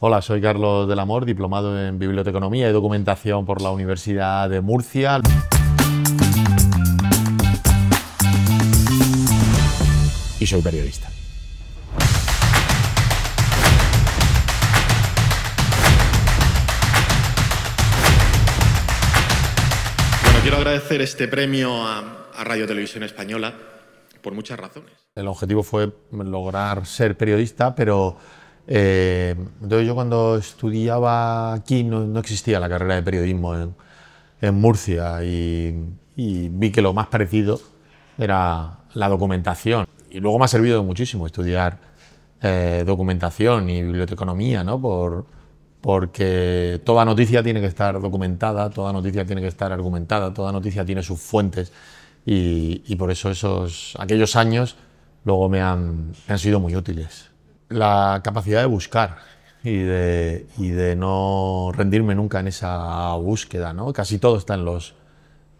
Hola, soy Carlos del Amor, diplomado en Biblioteconomía y Documentación por la Universidad de Murcia. Y soy periodista. Bueno, quiero agradecer este premio a, a Radio Televisión Española por muchas razones. El objetivo fue lograr ser periodista, pero eh, entonces yo cuando estudiaba aquí no, existía la carrera de periodismo en, Murcia y, vi que lo más parecido era la documentación. Y luego me ha servido muchísimo estudiar eh, documentación y biblioteconomía, ¿no? porque toda noticia tiene que estar documentada, toda noticia tiene que estar argumentada, toda noticia tiene sus fuentes y, por eso esos, aquellos años luego me han sido muy útiles la capacidad de buscar y de, y de no rendirme nunca en esa búsqueda. ¿no? Casi todo está en los,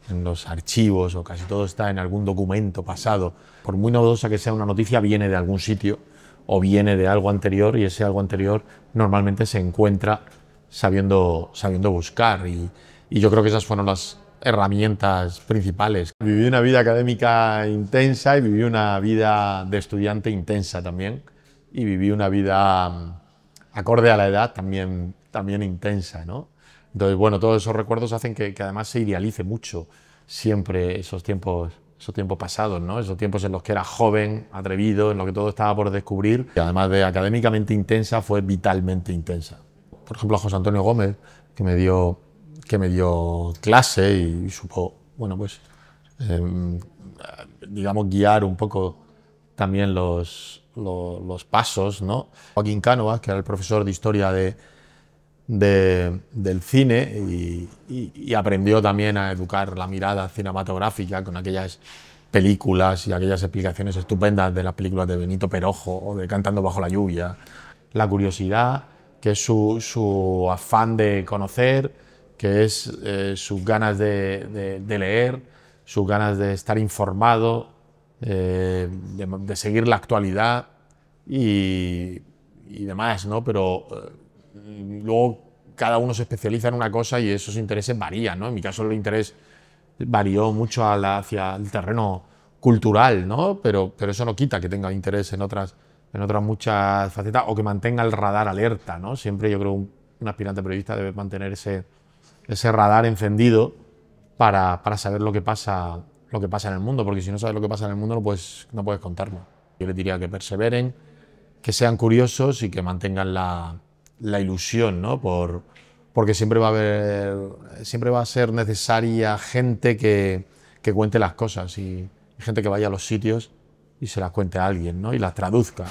en los archivos o casi todo está en algún documento pasado. Por muy novedosa que sea una noticia, viene de algún sitio o viene de algo anterior y ese algo anterior normalmente se encuentra sabiendo, sabiendo buscar. Y, y yo creo que esas fueron las herramientas principales. Viví una vida académica intensa y viví una vida de estudiante intensa también y viví una vida mm, acorde a la edad también, también intensa, ¿no? Entonces, bueno, todos esos recuerdos hacen que, además se idealice mucho siempre esos tiempos, esos tiempos pasados, ¿no? Esos tiempos en los que era joven, atrevido, en los que todo estaba por descubrir. Y además de académicamente intensa, fue vitalmente intensa. Por ejemplo, a José Antonio Gómez, que me dio, que me dio clase y, supo, bueno, pues, em, digamos, guiar un poco también los, los pasos, ¿no? Joaquín Cánova, que era el profesor de historia de, del cine y, aprendió también a educar la mirada cinematográfica con aquellas películas y aquellas explicaciones estupendas de las películas de Benito Perojo o de Cantando bajo la lluvia. La curiosidad, que es su, afán de conocer, que es eh, sus ganas de, de leer, sus ganas de estar informado, eh, de, seguir la actualidad y, y demás, ¿no? Pero eh, luego cada uno se especializa en una cosa y esos intereses varían, ¿no? En mi caso el interés varió mucho hacia el terreno cultural, ¿no? Pero, pero eso no quita que tenga interés en otras, en otras muchas facetas o que mantenga el radar alerta, ¿no? Siempre yo creo un, un aspirante periodista debe mantener ese, ese radar encendido para, para saber lo que pasa lo que pasa en el mundo, porque si no sabes lo que pasa en el mundo no puedes, no puedes contarlo. Yo les diría que perseveren, que sean curiosos y que mantengan la, la ilusión, ¿no? Por, porque siempre va a haber, siempre va a ser necesaria gente que, que cuente las cosas y gente que vaya a los sitios y se las cuente a alguien, ¿no? Y las traduzca.